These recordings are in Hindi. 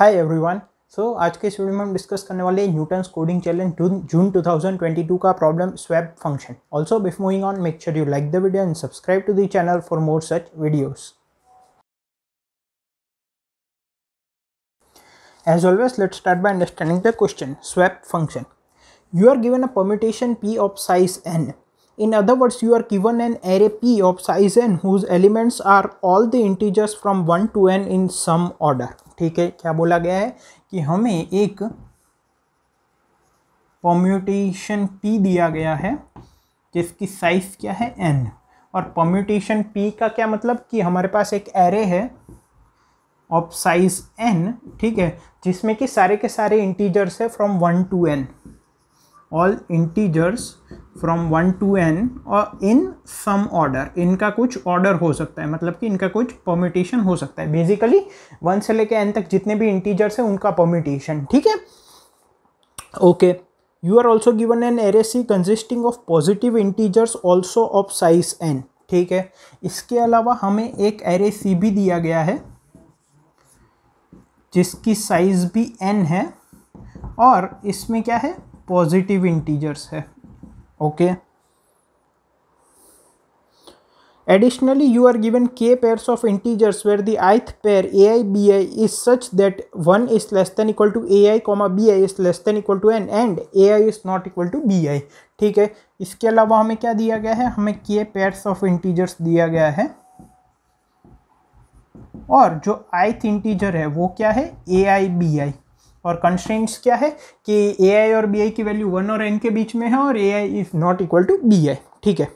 हाय एवरीवन सो आज के इस वीडियो में हम डिस्कस करने वाले June कोडिंग चैलेंज जून 2022 का problem swap function also before moving on make sure you like the video and subscribe to the channel for more such videos As always, let's start by understanding the question swap function. You are given a permutation p of size n. In other words, you are given an array p of size n whose elements are all the integers from 1 to n in some order. ठीक है क्या बोला गया है कि हमें एक पम्यूटेशन पी दिया गया है जिसकी साइज क्या है एन और पम्यूटेशन पी का क्या मतलब कि हमारे पास एक एरे है ऑफ साइज एन ठीक है जिसमें कि सारे के सारे इंटीजर्स है from one to N all integers from one to N और इन सम ऑर्डर इनका कुछ ऑर्डर हो सकता है मतलब कि इनका कुछ परमिटेशन हो सकता है बेसिकली वन से लेके एन तक जितने भी इंटीजर्स हैं उनका परमिटेशन ठीक है okay you are also given an array C consisting of positive integers also of size N ठीक है इसके अलावा हमें एक एरे सी भी दिया गया है जिसकी साइज़ भी एन है और इसमें क्या है पॉजिटिव इंटीजर्स है okay Additionally, you are given k pairs of integers where the ith pair ai bi is such that 1 is less than equal to ai comma bi is less than equal to n and ai is not equal to bi. ठीक है इसके अलावा हमें क्या दिया गया है हमें k pairs of integers दिया गया है और जो ith integer है वो क्या है ai bi और कंस्टेंट्स क्या है कि ए आई और बी आई की वैल्यू वन और एन के बीच में है और A I is not equal to B I ठीक है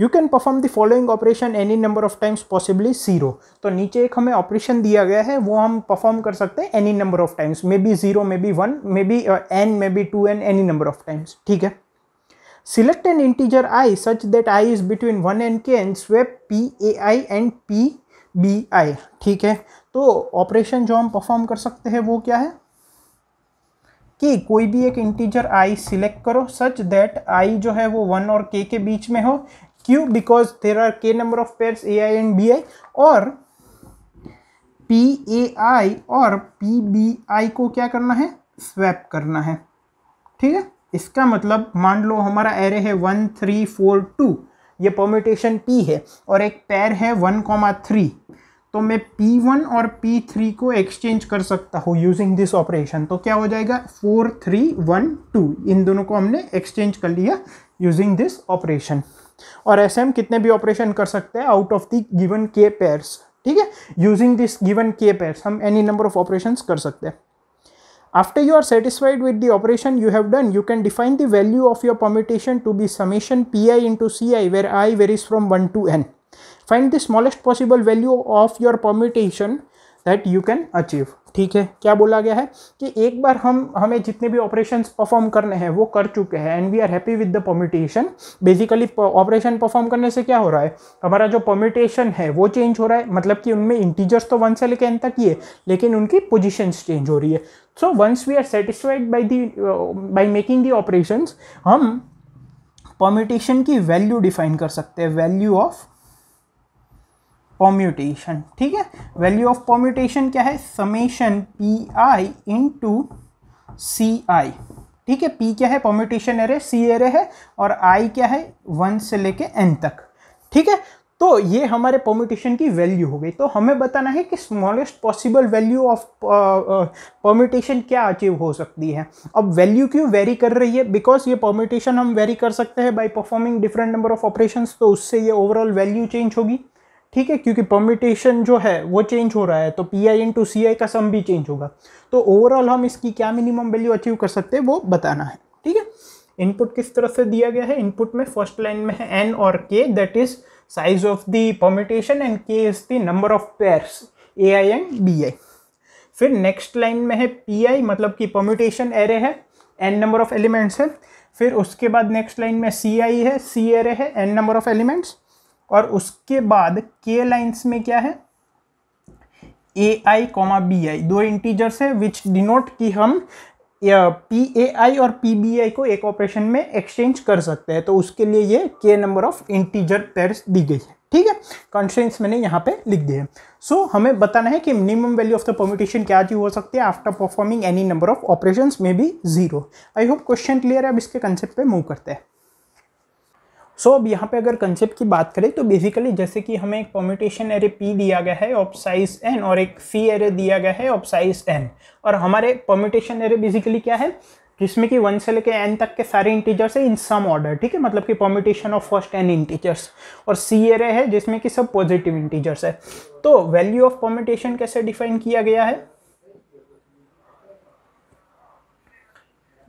you can perform the following operation any number of times possibly zero तो नीचे एक हमें ऑपरेशन दिया गया है वो हम परफॉर्म कर सकते हैं any number of times may be zero may be one may be N may be two N any number of times ठीक है select an integer I such that I is between one and K and swap P A I and P B I ठीक है तो ऑपरेशन जो हम परफॉर्म कर सकते हैं वो क्या है कि कोई भी एक इंटीजर आई सिलेक्ट करो सच दैट आई जो है वो वन और के के बीच में हो क्यू because there are K number of pair A I and B I और पी ए आई और पी बी आई को क्या करना है स्वैप करना है ठीक है इसका मतलब मान लो हमारा एरे है वन थ्री फोर टू ये परम्यूटेशन पी है और एक पैर है वन कॉमा थ्री तो मैं P1 और P3 को एक्सचेंज कर सकता हूँ यूजिंग दिस ऑपरेशन तो क्या हो जाएगा फोर थ्री वन टू इन दोनों को हमने एक्सचेंज कर लिया यूजिंग दिस ऑपरेशन और ऐसे हम कितने भी ऑपरेशन कर सकते हैं out of the given K pairs ठीक है using this given K pairs हम एनी नंबर ऑफ ऑपरेशन कर सकते हैं After you are satisfied with the operation you have done, you can define the value of your permutation to be summation pi into ci where i varies from 1 to n. Find the smallest possible value of your permutation that you can achieve ठीक है क्या बोला गया है कि एक बार हम हमें जितने भी ऑपरेशंस परफॉर्म करने हैं वो कर चुके हैं and we are happy with the permutation basically operation perform करने से क्या हो रहा है हमारा जो परमिटेशन है वो चेंज हो रहा है मतलब कि उनमें इंटीजर्स तो वन से लेकर एन तक ही है लेकिन उनकी पोजिशंस चेंज हो रही है so once we are satisfied by the by making the operation हम परमिटेशन की वैल्यू डिफाइन कर सकते हैं वैल्यू ऑफ पॉम्यूटेशन ठीक है वैल्यू ऑफ पॉम्यूटेशन क्या है summation P I into C I आई ठीक है पी क्या है पॉम्यूटेशन एरे सी एरे है और आई क्या है वन से लेके एन तक ठीक है तो ये हमारे पॉम्यूटेशन की वैल्यू हो गई तो हमें बताना है कि smallest possible value of permutation क्या अचीव हो सकती है अब वैल्यू क्यों वेरी कर रही है बिकॉज ये पॉम्यूटेशन हम वेरी कर सकते हैं by performing different number of operations तो उससे ये ओवरऑल वैल्यू चेंज होगी ठीक है क्योंकि परमिटेशन जो है वो चेंज हो रहा है तो पी आई इंटू सी आई का सम भी चेंज होगा तो ओवरऑल हम इसकी क्या मिनिमम वैल्यू अचीव कर सकते हैं वो बताना है ठीक है इनपुट किस तरह से दिया गया है इनपुट में फर्स्ट लाइन में है एन और K that is size of the permutation and K is the number of pairs A I and B I फिर नेक्स्ट लाइन में है पी आई मतलब कि परमिटेशन एरे है एन नंबर ऑफ एलिमेंट्स है फिर उसके बाद नेक्स्ट लाइन में सी आई है सी एरे है एन नंबर ऑफ एलिमेंट्स और उसके बाद के लाइन्स में क्या है ए आई कॉमा बी आई दो इंटीजर्स है विच डिनोट कि हम पी ए आई और पी बी आई को एक ऑपरेशन में एक्सचेंज कर सकते हैं तो उसके लिए ये K number of integer pairs दी गई है ठीक है कंस्ट्रेंट्स मैंने यहाँ पे लिख दिए हैं सो so, हमें बताना है कि minimum value of the permutation क्या चीज हो सकती है after performing any number of operation may be zero I hope question clear है अब इसके कंसेप्ट पे मूव करते हैं सो अब यहाँ पे अगर कंसेप्ट की बात करें तो बेसिकली जैसे कि हमें एक कॉम्यूटेशन एरे पी दिया गया है ऑफ साइज एन और एक फी एरे दिया गया है ऑफ साइज एन और हमारे कॉम्यूटेशन एरे बेसिकली क्या है जिसमें कि वन से लेके एन तक के सारे इंटीजर्स है इन सम ऑर्डर ठीक है मतलब कि permutation of first N integers और सी एरे है जिसमें कि सब पॉजिटिव इंटीजर्स है तो वैल्यू ऑफ पॉमिटेशन कैसे डिफाइन किया गया है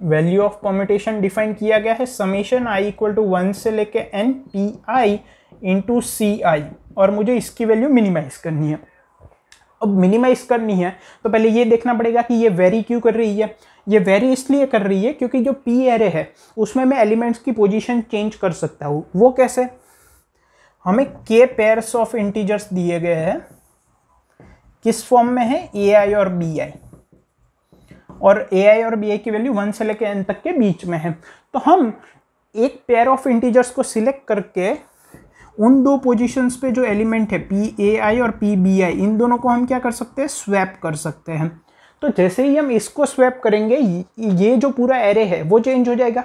वैल्यू ऑफ कॉम्पिटिशन डिफाइन किया गया है summation I equal to one से लेके N P I into C I और मुझे इसकी वैल्यू मिनिमाइज करनी है अब मिनिमाइज करनी है तो पहले ये देखना पड़ेगा कि ये वेरी क्यों कर रही है ये वेरी इसलिए कर रही है क्योंकि जो पी एरे है उसमें मैं एलिमेंट्स की पोजीशन चेंज कर सकता हूँ वो कैसे हमें के पेयर्स ऑफ इंटीजर्स दिए गए हैं किस फॉर्म में है ए आई और बी आई और ए और बी की वैल्यू वन से लेकर एन तक के बीच में है तो हम एक पेयर ऑफ इंटीजर्स को सिलेक्ट करके उन दो पोजीशंस पे जो एलिमेंट है पी ए आई और पी बी आई इन दोनों को हम क्या कर सकते हैं स्वैप कर सकते हैं तो जैसे ही हम इसको स्वैप करेंगे ये जो पूरा एरे है वो चेंज हो जाएगा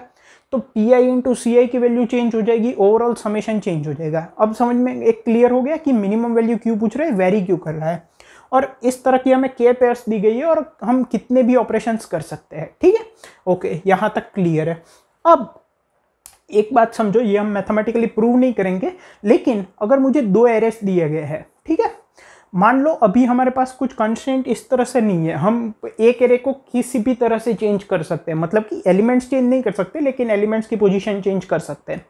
तो पी आई इंटू सी आई की वैल्यू चेंज हो जाएगी ओवरऑल समेशन चेंज हो जाएगा अब समझ में एक क्लियर हो गया कि मिनिमम वैल्यू क्यों पूछ रहे हैं वेरी क्यों कर रहा है और इस तरह की हमें के पेयर्स दी गई है और हम कितने भी ऑपरेशंस कर सकते हैं ठीक है ओके यहाँ तक क्लियर है अब एक बात समझो ये हम मैथमेटिकली प्रूव नहीं करेंगे लेकिन अगर मुझे दो एरेस दिए गए हैं ठीक है मान लो अभी हमारे पास कुछ कंस्टेंट इस तरह से नहीं है हम एक एरे को किसी भी तरह से चेंज कर सकते हैं मतलब कि एलिमेंट्स चेंज नहीं कर सकते लेकिन एलिमेंट्स की पोजीशन चेंज कर सकते हैं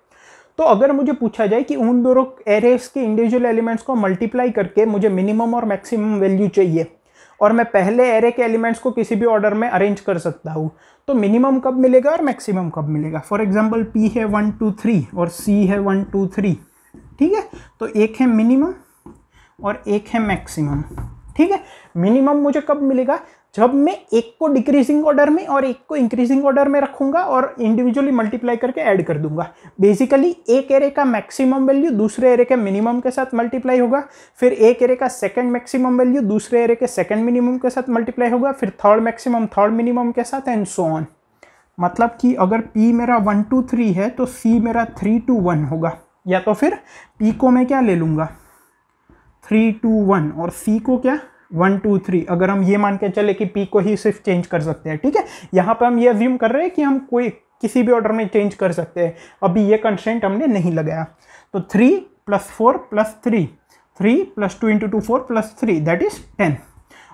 तो अगर मुझे पूछा जाए कि उन दोनों एरेस के इंडिविजुअल एलिमेंट्स को मल्टीप्लाई करके मुझे मिनिमम और मैक्सिमम वैल्यू चाहिए और मैं पहले एरे के एलिमेंट्स को किसी भी ऑर्डर में अरेंज कर सकता हूँ तो मिनिमम कब मिलेगा और मैक्सिमम कब मिलेगा फॉर एग्जाम्पल पी है वन टू थ्री और सी है वन टू थ्री ठीक है तो एक है मिनिमम और एक है मैक्सिमम ठीक है मिनिमम मुझे कब मिलेगा जब मैं एक को डिक्रीजिंग ऑर्डर में और एक को इंक्रीजिंग ऑर्डर में रखूंगा और इंडिविजुअली मल्टीप्लाई करके ऐड कर दूंगा बेसिकली एक एरे का मैक्सिमम वैल्यू दूसरे एरे के मिनिमम के साथ मल्टीप्लाई होगा फिर एक एरे का सेकंड मैक्सिमम वैल्यू दूसरे एरे के सेकंड मिनिमम के साथ मल्टीप्लाई होगा फिर थर्ड मैक्सिमम थर्ड मिनिमम के साथ एंड सो ऑन मतलब कि अगर पी मेरा वन टू थ्री है तो सी मेरा थ्री टू वन होगा या तो फिर पी को मैं क्या ले लूँगा थ्री टू वन और सी को क्या वन टू थ्री अगर हम ये मान के चले कि पी को ही सिर्फ चेंज कर सकते हैं ठीक है यहाँ पर हम ये अज्यूम कर रहे हैं कि हम कोई किसी भी ऑर्डर में चेंज कर सकते हैं अभी ये कंस्टेंट हमने नहीं लगाया तो three plus four plus three three plus two into two four plus three that is ten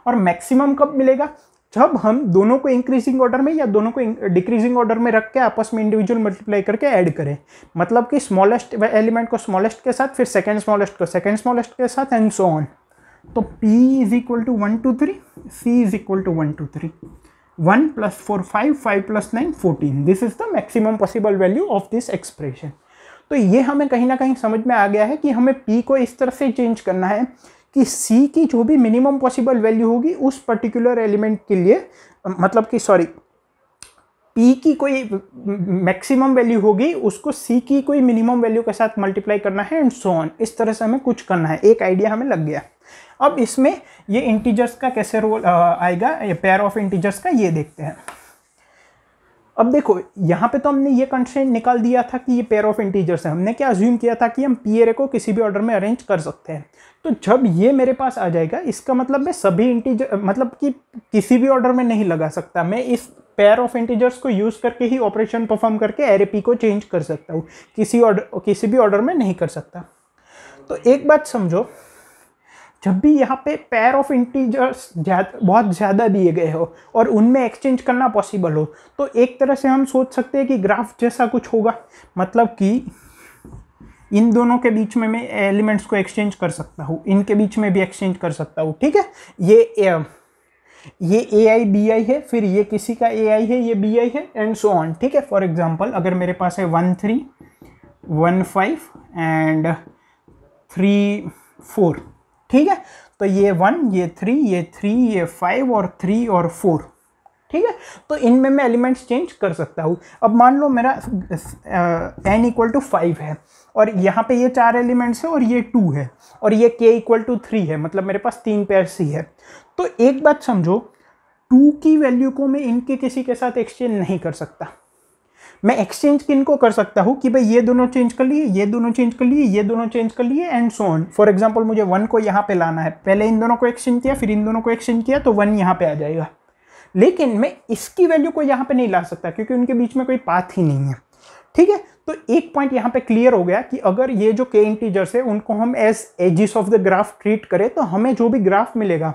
और मैक्सिमम कब मिलेगा जब हम दोनों को इंक्रीजिंग ऑर्डर में या दोनों को डिक्रीजिंग ऑर्डर में रख के आपस में इंडिविजुअल मल्टीप्लाई करके ऐड करें मतलब कि स्मॉलेस्ट एलिमेंट को स्मॉलेस्ट के साथ फिर सेकेंड स्मॉलेस्ट को सेकेंड स्मॉलेस्ट के साथ एंड सो ऑन तो P is equal to one two three C is equal to one two three one plus four five five plus nine fourteen this is the maximum possible value of this expression तो ये हमें कहीं ना कहीं समझ में आ गया है कि हमें P को इस तरह से चेंज करना है कि C की जो भी मिनिमम पॉसिबल वैल्यू होगी उस पर्टिकुलर एलिमेंट के लिए मतलब कि सॉरी पी की कोई मैक्सिमम वैल्यू होगी उसको सी की कोई मिनिमम वैल्यू के साथ मल्टीप्लाई करना है एंड सो ऑन इस तरह से हमें कुछ करना है एक आइडिया हमें लग गया अब इसमें ये इंटीजर्स का कैसे रोल आएगा पेयर ऑफ इंटीजर्स का ये देखते हैं अब देखो यहाँ पे तो हमने ये कंस्ट्रेंट निकाल दिया था कि ये पेयर ऑफ इंटीजर्स है हमने क्या अज्यूम किया था कि हम पी एरे को किसी भी ऑर्डर में अरेंज कर सकते हैं तो जब ये मेरे पास आ जाएगा इसका मतलब मैं सभी इंटीजर मतलब कि किसी भी ऑर्डर में नहीं लगा सकता मैं इस पेयर ऑफ इंटीजर्स को यूज़ करके ही ऑपरेशन परफॉर्म करके एरे पी को चेंज कर सकता हूँ किसी ऑर्डर किसी भी ऑर्डर में नहीं कर सकता तो एक बात समझो जब भी यहाँ पे पेयर ऑफ इंटीजर्स बहुत ज़्यादा दिए गए हो और उनमें एक्सचेंज करना पॉसिबल हो तो एक तरह से हम सोच सकते हैं कि ग्राफ जैसा कुछ होगा मतलब कि इन दोनों के बीच में मैं एलिमेंट्स को एक्सचेंज कर सकता हूँ इनके बीच में भी एक्सचेंज कर सकता हूँ ठीक है ये ये ए आई बी आई है फिर ये किसी का ए आई है ये बी आई है एंड सो ऑन ठीक है फॉर एग्जाम्पल अगर मेरे पास है one three one five and three four ठीक है तो ये वन ये थ्री ये थ्री ये फाइव और थ्री और फोर ठीक है तो इनमें मैं एलिमेंट्स चेंज कर सकता हूँ अब मान लो मेरा एन इक्वल टू फाइव है और यहाँ पे ये चार एलिमेंट्स है और ये टू है और ये के इक्वल टू थ्री है मतलब मेरे पास तीन पेयर सी है तो एक बात समझो टू की वैल्यू को मैं इनके किसी के साथ एक्सचेंज नहीं कर सकता मैं एक्सचेंज किन को कर सकता हूँ कि भाई ये दोनों चेंज कर लिए ये दोनों चेंज कर लिए ये दोनों चेंज कर लिए and so on for example मुझे वन को यहाँ पे लाना है पहले इन दोनों को एक्सचेंज किया फिर इन दोनों को एक्सचेंज किया तो वन यहाँ पे आ जाएगा लेकिन मैं इसकी वैल्यू को यहाँ पे नहीं ला सकता क्योंकि उनके बीच में कोई पाथ ही नहीं है ठीक है तो एक पॉइंट यहाँ पे क्लियर हो गया कि अगर ये जो के इंटीजर्स है उनको हम edge edges of the graph treat करें तो हमें जो भी ग्राफ मिलेगा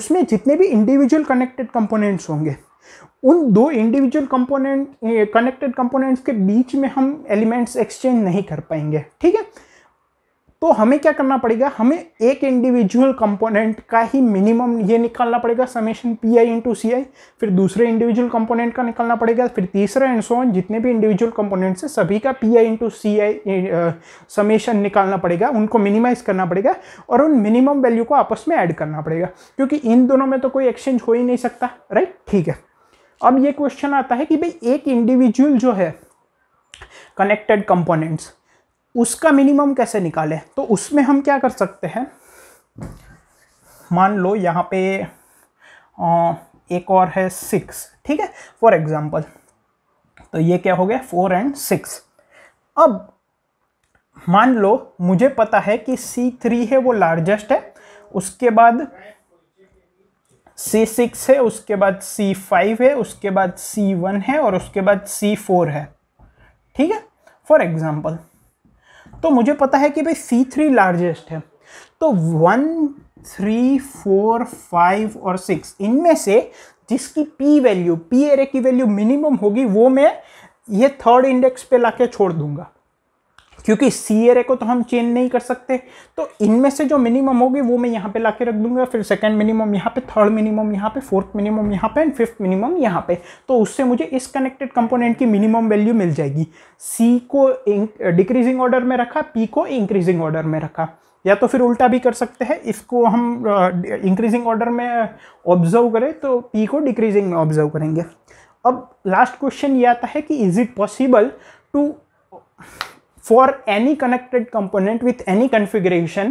उसमें जितने भी इंडिविजुअल कनेक्टेड कंपोनेंट्स होंगे उन दो इंडिविजुअल कंपोनेंट कनेक्टेड कंपोनेंट्स के बीच में हम एलिमेंट्स एक्सचेंज नहीं कर पाएंगे ठीक है तो हमें क्या करना पड़ेगा हमें एक इंडिविजुअल कंपोनेंट का ही मिनिमम ये निकालना पड़ेगा summation P I into C I फिर दूसरे इंडिविजुअल कंपोनेंट का निकालना पड़ेगा फिर तीसरा एंड सोन जितने भी इंडिविजुअल कंपोनेंट्स हैं सभी का P I into C I summation निकालना पड़ेगा उनको मिनिमाइज करना पड़ेगा और उन मिनिमम वैल्यू को आपस में ऐड करना पड़ेगा क्योंकि इन दोनों में तो कोई एक्सचेंज हो ही नहीं सकता राइट ठीक है अब ये क्वेश्चन आता है कि भाई एक इंडिविजुअल जो है कनेक्टेड कंपोनेंट्स उसका मिनिमम कैसे निकालें तो उसमें हम क्या कर सकते हैं मान लो यहाँ पे एक और है सिक्स ठीक है फॉर एग्ज़ाम्पल तो ये क्या हो गया फोर एंड सिक्स अब मान लो मुझे पता है कि सी थ्री है वो लार्जेस्ट है उसके बाद सी सिक्स है उसके बाद सी फाइव है उसके बाद सी वन है और उसके बाद सी फोर है ठीक है फॉर एग्ज़ाम्पल तो मुझे पता है कि भाई सी थ्री लार्जेस्ट है तो वन थ्री फोर फाइव और सिक्स इनमें से जिसकी पी वैल्यू पी एरे की वैल्यू मिनिमम होगी वो मैं ये थर्ड इंडेक्स पे लाके छोड़ दूंगा क्योंकि सी ए को तो हम चेंज नहीं कर सकते तो इनमें से जो मिनिमम होगी वो मैं यहाँ पे ला के रख दूंगा फिर सेकेंड मिनिमम यहाँ पे थर्ड मिनिमम यहाँ पे फोर्थ मिनिमम यहाँ पे एंड फिफ्थ मिनिमम यहाँ पे तो उससे मुझे इस कनेक्टेड कंपोनेंट की मिनिमम वैल्यू मिल जाएगी सी को डिक्रीजिंग ऑर्डर में रखा पी को इंक्रीजिंग ऑर्डर में रखा या तो फिर उल्टा भी कर सकते हैं इसको हम इंक्रीजिंग ऑर्डर में ऑब्जर्व करें तो पी को डिक्रीजिंग में ऑब्जर्व करेंगे अब लास्ट क्वेश्चन ये आता है कि is it possible to for any connected component with any configuration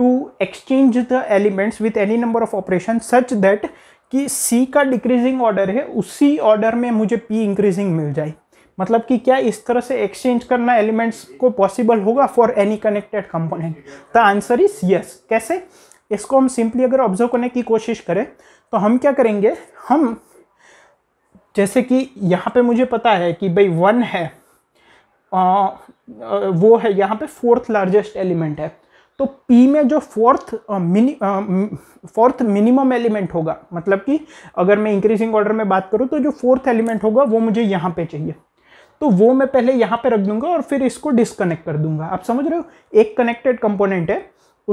to exchange the elements with any number of operations such that कि C का डिक्रीजिंग ऑर्डर है उसी ऑर्डर में मुझे P इंक्रीजिंग मिल जाए मतलब कि क्या इस तरह से एक्सचेंज करना एलिमेंट्स को पॉसिबल होगा for any connected component the answer is yes कैसे इसको हम सिंपली अगर ऑब्जर्व करने की कोशिश करें तो हम क्या करेंगे हम जैसे कि यहाँ पे मुझे पता है कि भाई वन है वो है यहाँ पे फोर्थ लार्जेस्ट एलिमेंट है तो P में जो fourth mini fourth minimum element होगा मतलब कि अगर मैं इंक्रीजिंग ऑर्डर में बात करूँ तो जो फोर्थ एलिमेंट होगा वो मुझे यहाँ पे चाहिए तो वो मैं पहले यहाँ पे रख दूंगा और फिर इसको डिसकनेक्ट कर दूंगा आप समझ रहे हो एक कनेक्टेड कंपोनेंट है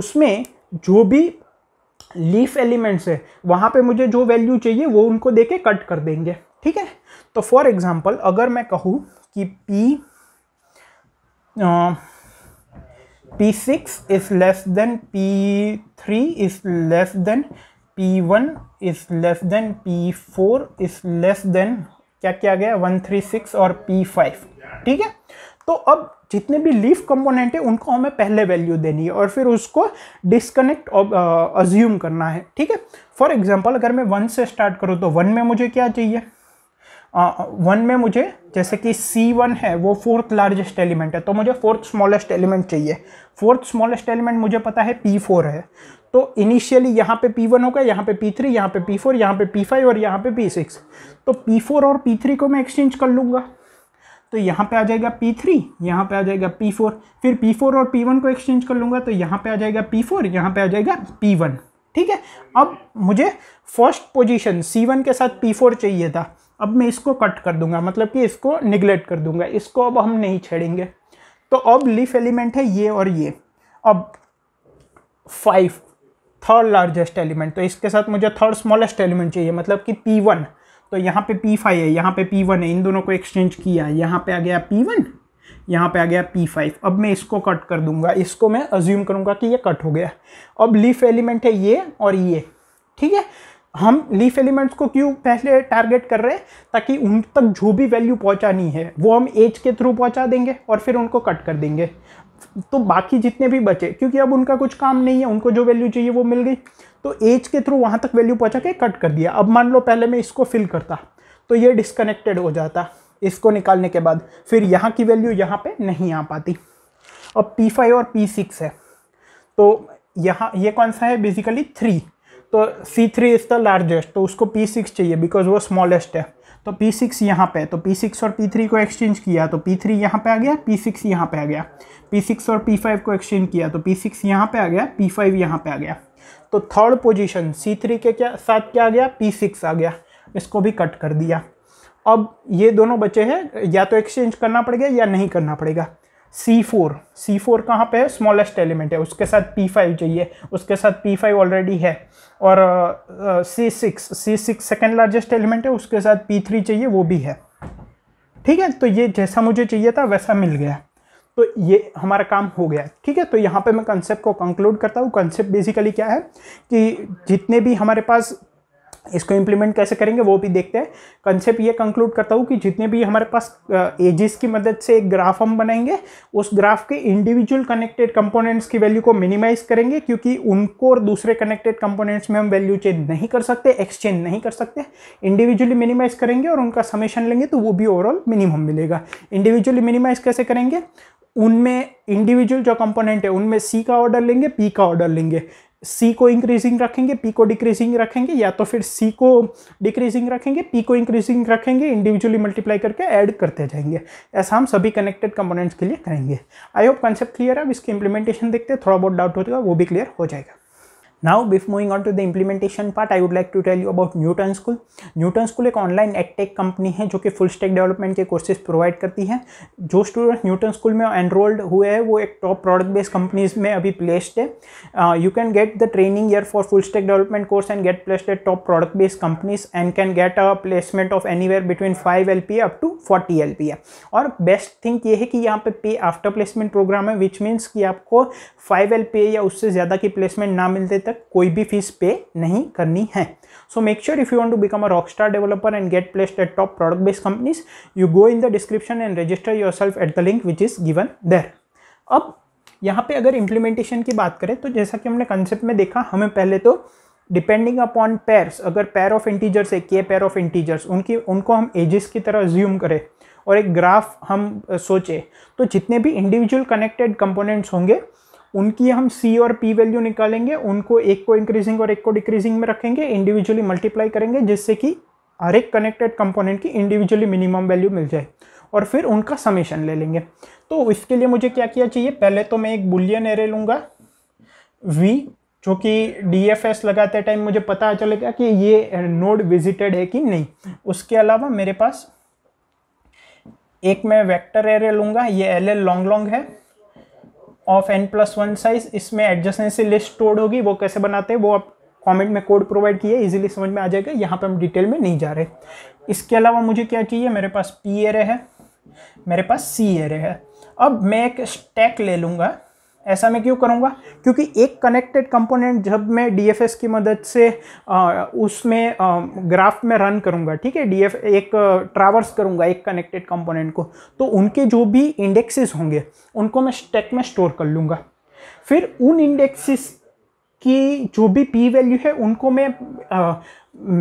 उसमें जो भी लीफ एलिमेंट्स है वहाँ पे मुझे जो वैल्यू चाहिए वो उनको दे के कट कर देंगे ठीक है तो फॉर एग्ज़ाम्पल अगर मैं कहूँ कि P Uh, P6 is less than P3 is less than P1 is less than P4 is less than क्या क्या गया 136 और P5 ठीक है तो अब जितने भी लीव कंपोनेंट है उनको हमें पहले वैल्यू देनी है और फिर उसको डिस्कनेक्ट अज्यूम uh, करना है ठीक है फॉर एग्जांपल अगर मैं वन से स्टार्ट करूँ तो वन में मुझे क्या चाहिए वन में मुझे जैसे कि सी वन है वो फोर्थ लार्जेस्ट एलिमेंट है तो मुझे फोर्थ स्मॉलेस्ट एलिमेंट चाहिए फोर्थ स्मॉलेस्ट एलिमेंट मुझे पता है पी फोर है तो इनिशियली यहाँ पे पी वन होगा यहाँ पे पी थ्री यहाँ पे पी फोर यहाँ पे पी फाइव और यहाँ पे पी सिक्स तो पी फोर और पी थ्री को मैं एक्सचेंज कर लूँगा तो यहाँ पे आ जाएगा पी थ्री यहाँ पर आ जाएगा पी फोर फिर पी फोर और पी वन को एक्सचेंज कर लूँगा तो यहाँ पे आ जाएगा पी फोर यहाँ पर आ जाएगा पी वन ठीक है अब मुझे फर्स्ट पोजीशन सी वन के साथ पी फोर चाहिए था अब मैं इसको कट कर दूंगा मतलब कि इसको निगलेक्ट कर दूंगा इसको अब हम नहीं छेड़ेंगे तो अब लीफ एलिमेंट है ये और ये अब फाइव थर्ड लार्जेस्ट एलिमेंट तो इसके साथ मुझे थर्ड स्मॉलेस्ट एलिमेंट चाहिए मतलब कि पी वन तो यहाँ पे पी फाइव है यहाँ पे पी वन है इन दोनों को एक्सचेंज किया है यहाँ पर आ गया पी वन यहाँ पर आ गया पी फाइव अब मैं इसको कट कर दूंगा इसको मैं अज्यूम करूँगा कि ये कट हो गया अब लीफ एलिमेंट है ये और ये ठीक है हम लीफ एलिमेंट्स को क्यों पहले टारगेट कर रहे हैं ताकि उन तक जो भी वैल्यू पहुंचानी है वो हम एज के थ्रू पहुंचा देंगे और फिर उनको कट कर देंगे तो बाकी जितने भी बचे क्योंकि अब उनका कुछ काम नहीं है उनको जो वैल्यू चाहिए वो मिल गई तो एज के थ्रू वहाँ तक वैल्यू पहुँचा के कट कर दिया अब मान लो पहले मैं इसको फिल करता तो ये डिस्कनेक्टेड हो जाता इसको निकालने के बाद फिर यहाँ की वैल्यू यहाँ पर नहीं आ पाती अब पी और पी है तो यहाँ ये कौन सा है बेसिकली थ्री तो C three is the largest तो उसको पी सिक्स चाहिए बिकॉज वो स्मॉलेस्ट है तो पी सिक्स यहाँ पर तो पी सिक्स और पी थ्री को एक्सचेंज किया तो पी थ्री यहाँ पर आ गया पी सिक्स यहाँ पर आ गया पी सिक्स और पी फाइव को एक्सचेंज किया तो पी सिक्स यहाँ पर आ गया पी फाइव यहाँ पर आ गया तो थर्ड पोजिशन सी थ्री के क्या साथ क्या आ गया पी सिक्स आ गया इसको भी कट कर दिया अब ये दोनों बचे हैं या तो एक्सचेंज करना पड़ेगा या नहीं करना पड़ेगा सी फोर सी फोर कहाँ पर है स्मॉलेस्ट एलिमेंट है उसके साथ पी फाइव चाहिए उसके साथ पी फाइव ऑलरेडी है और C six C six second largest element है उसके साथ पी थ्री चाहिए वो भी है ठीक है तो ये जैसा मुझे चाहिए था वैसा मिल गया तो ये हमारा काम हो गया ठीक है तो यहाँ पे मैं कंसेप्ट को कंक्लूड करता हूँ कंसेप्ट बेसिकली क्या है कि जितने भी हमारे पास इसको इम्प्लीमेंट कैसे करेंगे वो भी देखते हैं कंसेप्ट ये कंक्लूड करता हूँ कि जितने भी हमारे पास एजेस की मदद से एक ग्राफ हम बनाएंगे उस ग्राफ के इंडिविजुअल कनेक्टेड कंपोनेंट्स की वैल्यू को मिनिमाइज करेंगे क्योंकि उनको और दूसरे कनेक्टेड कंपोनेंट्स में हम वैल्यू चेंज नहीं कर सकते एक्सचेंज नहीं कर सकते इंडिविजुअली मिनिमाइज करेंगे और उनका समेशन लेंगे तो वो भी ओवरऑल मिनिमम मिलेगा इंडिविजुअली मिनिमाइज कैसे करेंगे उनमें इंडिविजुअल जो कंपोनेंट है उनमें सी का ऑर्डर लेंगे पी का ऑर्डर लेंगे सी को इंक्रीजिंग रखेंगे पी को डिक्रीजिंग रखेंगे या तो फिर सी को डिक्रीजिंग रखेंगे पी को इंक्रीजिंग रखेंगे इंडिविजुअली मल्टीप्लाई करके ऐड करते जाएंगे ऐसा हम सभी कनेक्टेड कंपोनेंट्स के लिए करेंगे आई होप कॉन्सेप्ट क्लियर है अब इसकी इंप्लीमेंटेशन देखते हैं थोड़ा बहुत डाउट जाएगा तो वो भी क्लियर हो जाएगा Now before moving on to the implementation part, I would like to tell you about Newton school Newton school एक ऑनलाइन एडटेक कंपनी है जो कि फुल स्टैक डेवलपमेंट के कोर्सेज प्रोवाइड करती है जो स्टूडेंट न्यूटन स्कूल में एनरोल्ड हुए हैं वो एक टॉप प्रोडक्ट बेस्ड कंपनीज में अभी प्लेस्ड है you can get the training year for full stack development course and get placed at top product based companies and can get a placement of anywhere between five L P up to forty L P और बेस्ट थिंग ये है कि यहाँ पे पे आफ्टर प्लेसमेंट प्रोग्राम है विच मीन्स कि आपको फाइव एल पी या उससे ज़्यादा की प्लेसमेंट ना मिलते तक तक कोई भी फीस पे नहीं करनी है so make sure if you want to become a rock star developer and get placed at top product based companies you go in the description and register yourself at the link which is given there अब यहाँ पे अगर इम्प्लीमेंटेशन की बात करें तो जैसा कि हमने कंसेप्ट में देखा हमें पहले तो डिपेंडिंग अपॉन पेयर्स अगर पेयर ऑफ इंटीजर्स है के पेयर ऑफ इंटीजर्स उनकी उनको हम एजिस की तरह ज्यूम करें और एक ग्राफ हम सोचे तो जितने भी इंडिविजुअल कनेक्टेड कंपोनेंट्स होंगे उनकी हम सी और पी वैल्यू निकालेंगे उनको एक को इंक्रीजिंग और एक को डिक्रीजिंग में रखेंगे इंडिविजुअली मल्टीप्लाई करेंगे जिससे कि हर एक कनेक्टेड कंपोनेंट की इंडिविजुअली मिनिमम वैल्यू मिल जाए और फिर उनका समेशन ले लेंगे तो इसके लिए मुझे क्या किया चाहिए पहले तो मैं एक बुलियन एरे लूँगा वी जो कि डी एफ एस लगाते टाइम मुझे पता चलेगा कि ये नोड विजिटेड है कि नहीं उसके अलावा मेरे पास एक मैं वेक्टर एरे लूँगा ये एल एल लॉन्ग लॉन्ग है of N plus one size इसमें एडजस्टेंसी लिस्ट स्टोर्ड होगी वो कैसे बनाते हैं वो आप कमेंट में कोड प्रोवाइड किए इजीली समझ में आ जाएगा यहाँ पे हम डिटेल में नहीं जा रहे इसके अलावा मुझे क्या चाहिए मेरे पास पी एरे है मेरे पास सी एरे है अब मैं एक स्टैक ले लूँगा ऐसा मैं क्यों करूँगा क्योंकि एक कनेक्टेड कंपोनेंट जब मैं डी की मदद से आ, उसमें आ, ग्राफ में रन करूँगा ठीक है डी एक ट्रावर्स करूँगा एक कनेक्टेड कंपोनेंट को तो उनके जो भी इंडेक्सेस होंगे उनको मैं स्टैक में स्टोर कर लूँगा फिर उन इंडेक्सेस कि जो भी पी वैल्यू है उनको मैं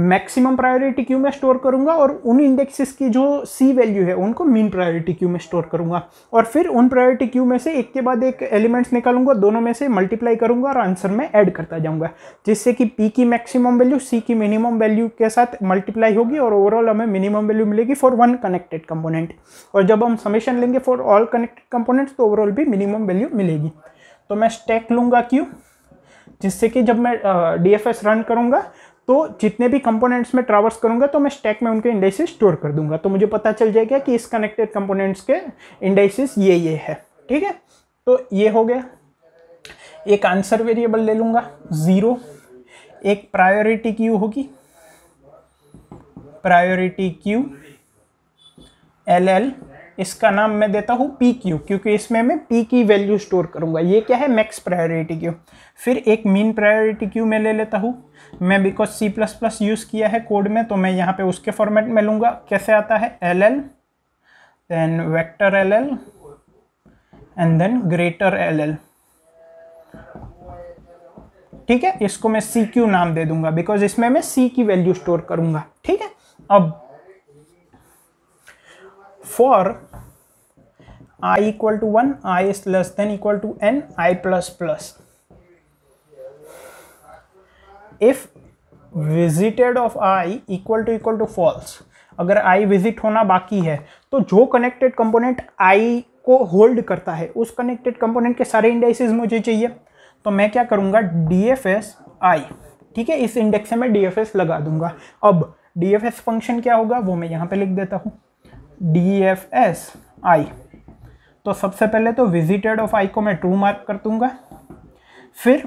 मैक्सिमम प्रायोरिटी क्यू में स्टोर करूंगा और उन इंडेक्सेस की जो सी वैल्यू है उनको मीन प्रायोरिटी क्यू में स्टोर करूँगा और फिर उन प्रायोरिटी क्यू में से एक के बाद एक एलिमेंट्स निकालूंगा दोनों में से मल्टीप्लाई करूँगा और आंसर में ऐड करता जाऊँगा जिससे कि पी की मैक्सिमम वैल्यू सी की मिनिमम वैल्यू के साथ मल्टीप्लाई होगी और ओवरऑल हमें मिनिमम वैल्यू मिलेगी फॉर वन कनेक्टेड कंपोनेंट और जब हम समेशन लेंगे फॉर ऑल कनेक्टेड कंपोनेंट्स तो ओवरऑल भी मिनिमम वैल्यू मिलेगी तो मैं स्टैक लूँगा क्यू जिससे कि जब मैं डी एफ एस रन करूँगा तो जितने भी कंपोनेंट्स में ट्रावर्स करूँगा तो मैं स्टैक में उनके इंडाइसिस स्टोर कर दूंगा तो मुझे पता चल जाएगा कि इस कनेक्टेड कंपोनेंट्स के इंडाइसिस ये ये है ठीक है तो ये हो गया एक आंसर वेरिएबल ले लूँगा ज़ीरो एक प्रायोरिटी क्यू होगी प्रायोरिटी क्यू एल एल इसका नाम मैं देता हूँ पी क्यू क्योंकि इसमें मैं पी की वैल्यू स्टोर करूँगा ये क्या है मैक्स प्रायोरिटी क्यू फिर एक मीन प्रायोरिटी क्यू मैं ले लेता हूँ मैं because C plus plus use किया है कोड में तो मैं यहाँ पे उसके फॉर्मेट में लूँगा कैसे आता है L L then vector L L and then greater L L ठीक है इसको मैं सी क्यू नाम दे दूंगा बिकॉज इसमें मैं सी की वैल्यू स्टोर करूँगा ठीक है अब for i equal to 1 i is less than equal to n i plus plus if visited of I equal to equal to false अगर आई विजिट होना बाकी है तो जो कनेक्टेड कंपोनेंट आई को होल्ड करता है उस कनेक्टेड कंपोनेंट के सारे इंडेक्सेस मुझे चाहिए तो मैं क्या करूँगा डी एफ एस आई ठीक है इस इंडेक्स में डी एफ एस लगा दूंगा अब डी एफ एस फंक्शन क्या होगा वो मैं यहाँ पे लिख देता हूँ डी एफ एस आई तो सबसे पहले तो विजिटेड ऑफ आई को मैं टू मार्क कर दूंगा फिर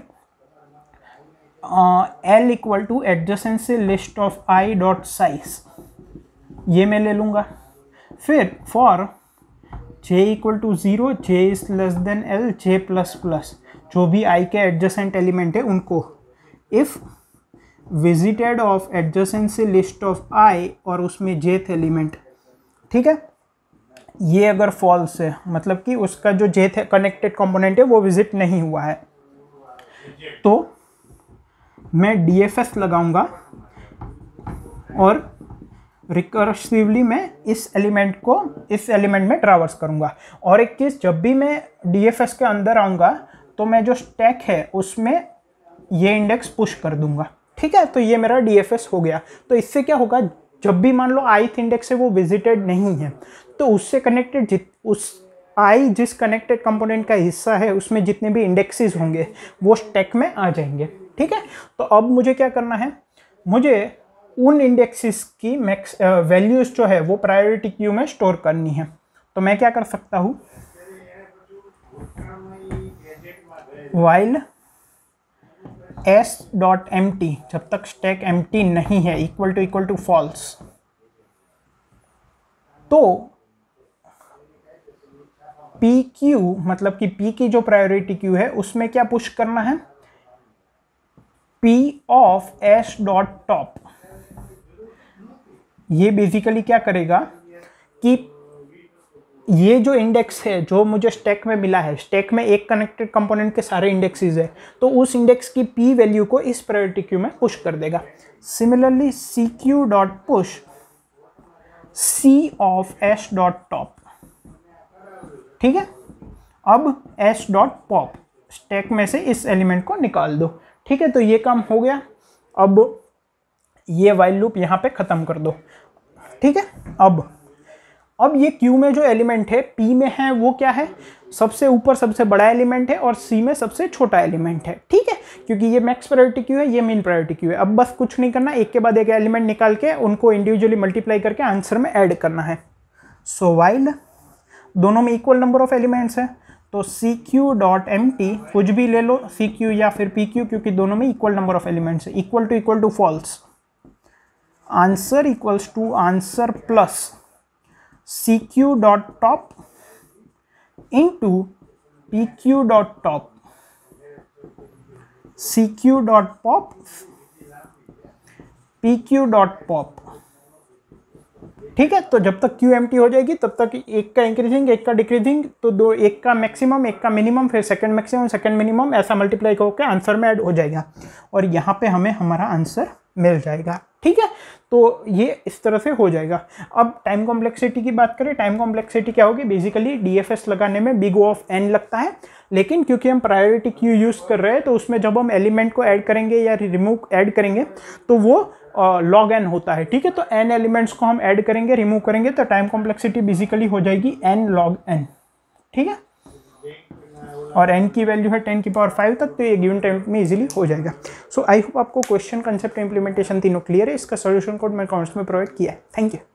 L equal to adjacency list of I dot size ये मैं ले लूँगा फिर for J equal to zero J is less than L J plus plus जो भी आई के एडजसेंट एलिमेंट है उनको if visited of adjacency list of I और उसमें जेथ एलिमेंट ठीक है ये अगर फॉल्स है मतलब कि उसका जो जेथ है कनेक्टेड कंपोनेंट है वो विजिट नहीं हुआ है तो मैं डी एफ एस लगाऊंगा और रिकर्सिवली मैं इस एलिमेंट को इस एलिमेंट में ट्रावर्स करूंगा और एक चीज़ जब भी मैं डी एफ एस के अंदर आऊंगा तो मैं जो स्टैक है उसमें ये इंडेक्स पुश कर दूंगा ठीक है तो ये मेरा डी एफ एस हो गया तो इससे क्या होगा जब भी मान लो आईथ इंडेक्स है वो विजिटेड नहीं है तो उससे कनेक्टेड जित उस आई जिस कनेक्टेड कंपोनेंट का हिस्सा है उसमें जितने भी इंडेक्सेस होंगे वो स्टैक में आ जाएंगे ठीक है तो अब मुझे क्या करना है मुझे उन इंडेक्सेस की मैक्स वैल्यूज़ जो है वो प्रायोरिटी क्यू में स्टोर करनी है तो मैं क्या कर सकता हूँ while S dot empty जब तक स्टैक एम टी नहीं है equal to equal to false तो पी क्यू मतलब कि पी की जो प्रायोरिटी क्यू है उसमें क्या पुश करना है P of S dot top ये बेसिकली क्या करेगा कि ये जो इंडेक्स है जो मुझे स्टैक में मिला है स्टैक में एक कनेक्टेड कंपोनेंट के सारे इंडेक्सेस है तो उस इंडेक्स की पी वैल्यू को इस प्रायोरिटी क्यू में पुश कर देगा similarly C Q dot push C of S dot top ठीक है अब एस डॉट पॉप स्टैक में से इस एलिमेंट को निकाल दो ठीक है तो ये काम हो गया अब ये वाइल लूप यहाँ पे ख़त्म कर दो ठीक है अब अब ये क्यू में जो एलिमेंट है पी में है वो क्या है सबसे ऊपर सबसे बड़ा एलिमेंट है और सी में सबसे छोटा एलिमेंट है ठीक है क्योंकि ये मैक्स प्रायोरिटी क्यू है ये मेन प्रायोरिटी क्यू है अब बस कुछ नहीं करना एक के बाद एक एलिमेंट निकाल के उनको इंडिविजुअली मल्टीप्लाई करके आंसर में ऐड करना है सो वाइल दोनों में इक्वल नंबर ऑफ एलिमेंट्स हैं तो C Q dot empty कुछ भी ले लो सी क्यू या फिर पी क्यू क्योंकि दोनों में इक्वल नंबर ऑफ एलिमेंट्स है equal to equal to false answer equals to answer plus cq dot top into pq dot top cq dot pop pq dot pop ठीक है तो जब तक क्यू एम हो जाएगी तब तक एक का इंक्रीजिंग एक का डिक्रीजिंग तो दो एक का मैक्सिमम एक का मिनिमम फिर सेकंड मैक्सिमम सेकंड मिनिमम ऐसा मल्टीप्लाई होकर आंसर में ऐड हो जाएगा और यहाँ पे हमें हमारा आंसर मिल जाएगा ठीक है तो ये इस तरह से हो जाएगा अब टाइम कॉम्प्लेक्सिटी की बात करें टाइम कॉम्प्लेक्सिटी क्या होगी बेसिकली डीएफएस लगाने में बिग ओ ऑफ एन लगता है लेकिन क्योंकि हम प्रायोरिटी क्यू यूज़ कर रहे हैं तो उसमें जब हम एलिमेंट को ऐड करेंगे या रिमूव ऐड करेंगे तो वो लॉग एन होता है ठीक है तो एन एलिमेंट्स को हम ऐड करेंगे रिमूव करेंगे तो टाइम कॉम्प्लेक्सिटी बेसिकली हो जाएगी एन लॉग एन ठीक है और एन की वैल्यू है टेन की पावर फाइव तक तो ये गिवन टाइम में इजीली हो जाएगा सो आई होप आपको क्वेश्चन कंसेप्ट इंप्लीमेंटेशन तीनों क्लियर है इसका सोल्यूशन कोड मैं कॉमेंट्स में प्रोवाइड किया है थैंक यू